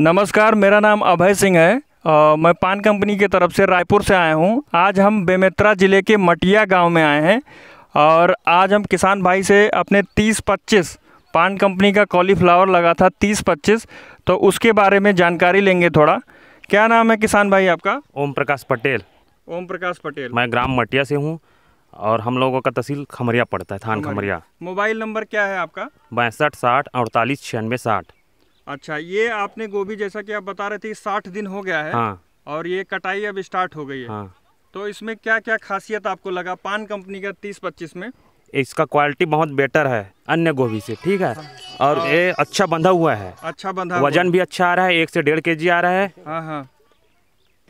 नमस्कार मेरा नाम अभय सिंह है आ, मैं पान कंपनी की तरफ से रायपुर से आया हूँ आज हम बेमित्रा ज़िले के मटिया गांव में आए हैं और आज हम किसान भाई से अपने 30-25 पान कंपनी का कॉलीफ्लावर लगा था 30-25 तो उसके बारे में जानकारी लेंगे थोड़ा क्या नाम है किसान भाई आपका ओम प्रकाश पटेल ओम प्रकाश पटेल मैं ग्राम मटिया से हूँ और हम लोगों का तहसील खमरिया पड़ता है थान खमरिया मोबाइल नंबर क्या है आपका बैंसठ साठ अड़तालीस छियानवे साठ अच्छा ये आपने गोभी जैसा कि आप बता रहे थे साठ दिन हो गया है हाँ। और ये कटाई अब स्टार्ट हो गई है हाँ। तो इसमें क्या क्या खासियत आपको लगा पान कंपनी का तीस पच्चीस में इसका क्वालिटी बहुत बेटर है अन्य गोभी से ठीक है और हाँ। ये अच्छा बंधा हुआ है अच्छा बंधा वजन भी अच्छा आ रहा है एक से डेढ़ के जी आ रहा है हाँ, हाँ।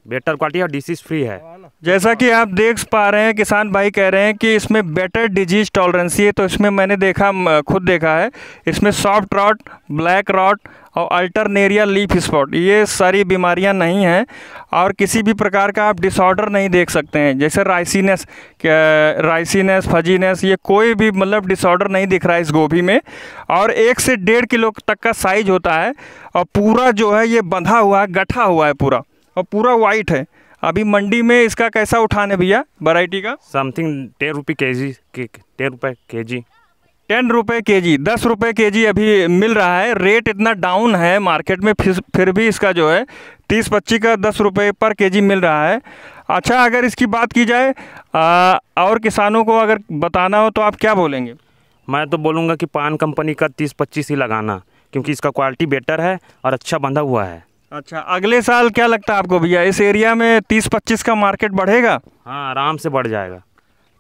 बेटर क्वालिटी और डिसीज फ्री है जैसा कि आप देख पा रहे हैं किसान भाई कह रहे हैं कि इसमें बेटर डिजीज टॉलरेंसी है तो इसमें मैंने देखा खुद देखा है इसमें सॉफ्ट रॉट ब्लैक रॉट और अल्टरनेरिया लीफ स्पॉट ये सारी बीमारियां नहीं हैं और किसी भी प्रकार का आप डिसऑर्डर नहीं देख सकते हैं जैसे राइसीनेस राइसीनेस फजीनेस ये कोई भी मतलब डिसऑर्डर नहीं दिख रहा है इस गोभी में और एक से डेढ़ किलो तक का साइज होता है और पूरा जो है ये बंधा हुआ है गठा हुआ है पूरा और पूरा वाइट है अभी मंडी में इसका कैसा उठान है भैया वैरायटी का समथिंग टेन रुपये के जी टेन रुपये के जी टेन रुपये के जी दस रुपये के जी अभी मिल रहा है रेट इतना डाउन है मार्केट में फिर फिर भी इसका जो है तीस पच्चीस का दस रुपये पर के जी मिल रहा है अच्छा अगर इसकी बात की जाए आ, और किसानों को अगर बताना हो तो आप क्या बोलेंगे मैं तो बोलूँगा कि पान कंपनी का तीस पच्चीस ही लगाना क्योंकि इसका क्वालिटी बेटर है और अच्छा बंधा हुआ है अच्छा अगले साल क्या लगता है आपको भैया इस एरिया में तीस पच्चीस का मार्केट बढ़ेगा हाँ आराम से बढ़ जाएगा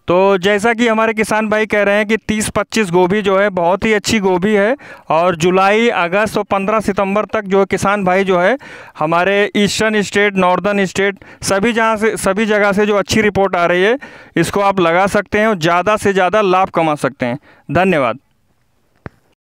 तो जैसा कि हमारे किसान भाई कह रहे हैं कि 30-25 गोभी जो है बहुत ही अच्छी गोभी है और जुलाई अगस्त और 15 सितंबर तक जो किसान भाई जो है हमारे ईस्टर्न स्टेट नॉर्दर्न स्टेट सभी जहाँ से सभी जगह से जो अच्छी रिपोर्ट आ रही है इसको आप लगा सकते हैं और ज़्यादा से ज़्यादा लाभ कमा सकते हैं धन्यवाद